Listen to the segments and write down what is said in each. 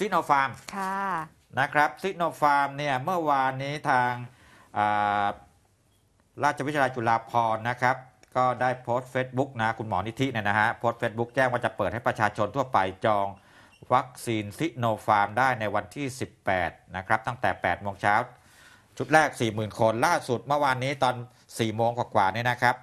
ซิโนฟาร์มนะครับซิโนฟาร์มเนี่ยเมื่อวานนี้ทางาราชวิทยาลัยจุฬาภรณ์นะครับ ก็ได้โพสต์เฟซบุ๊กนะคุณหมอนิธิเนี่ยนะฮะโพสต์เฟซบุ๊กแจ้งว่าจะเปิดให้ประชาชนทั่วไปจองวัคซีนซิโนฟาร์มได้ในวันที่ 18 นะครับ ตั้งแต่8โมงเช้าชุดแรก 40,000 คนล่าสุดเมื่อวานนี้ตอน 4 โมงกว่าๆเนี่ยนะครับ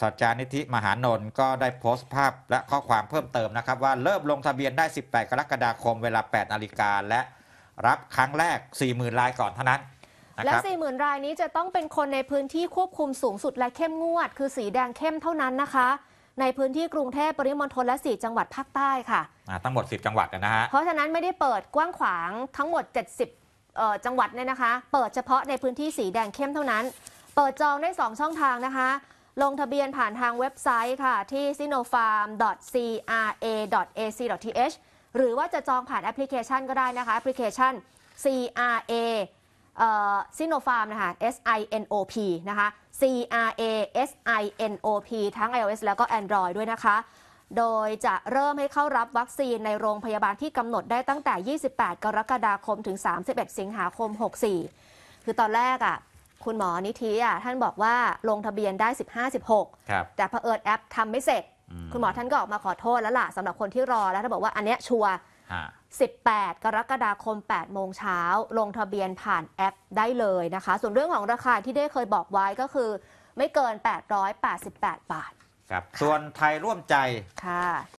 สัจจานิธิมหานนท์ก็ได้โพสต์ภาพและข้อความเพิ่มเติมนะครับ ว่าเริ่มลงทะเบียนได้ 18 กรกฎาคมเวลา8นาฬิกาและ รับครั้งแรก 40,000 รายก่อนเท่านั้น และ 40,000 รายนี้จะต้องเป็นคนในพื้นที่ควบคุมสูงสุดและเข้มงวด คือสีแดงเข้มเท่านั้นนะคะ ในพื้นที่กรุงเทพปริมณฑลและ 4 จังหวัดภาคใต้ค่ะทั้งหมด 10 จังหวัดนะฮะเพราะฉะนั้นไม่ได้เปิดกว้างขวางทั้งหมด 70จังหวัดเนี่ยนะคะ เปิดเฉพาะในพื้นที่สีแดงเข้มเท่านั้น เปิดจองได้2ช่องทางนะคะลงทะเบียนผ่านทางเว็บไซต์ค่ะ ที่ sinopharm.cra.ac.th หรือว่าจะจองผ่านแอปพลิเคชันก็ได้นะคะ แอปพลิเคชัน CRA s i n o p h a r m นะคะ S I N O P นะคะ C R A S I N O P ทั้ง iOS แล้วก็ Android ด้วยนะคะ โดยจะเริ่มให้เข้ารับวัคซีน ในโรงพยาบาลที่กำหนดได้ตั้งแต่ 28 กรกฎาคมถึง 31 สิงหาคม 64 คือตอนแรกอะ่ะคุณหมอนิธิอ่ะท่านบอกว่าลงทะเบียนได้ 15 16แต่เผอิญแอปทำไม่เสร็จ คุณหมอท่านก็ออกมาขอโทษแล้วล่ะสำหรับคนที่รอแล้วท่านบอกว่าอันเนี้ยชัวร์18 กรกฎาคม 8 โมงเช้า ลงทะเบียนผ่านแอปได้เลยนะคะ ส่วนเรื่องของราคาที่ได้เคยบอกไว้ก็คือไม่เกิน 888 บาท ครับ ส่วนไทยร่วมใจค่ะ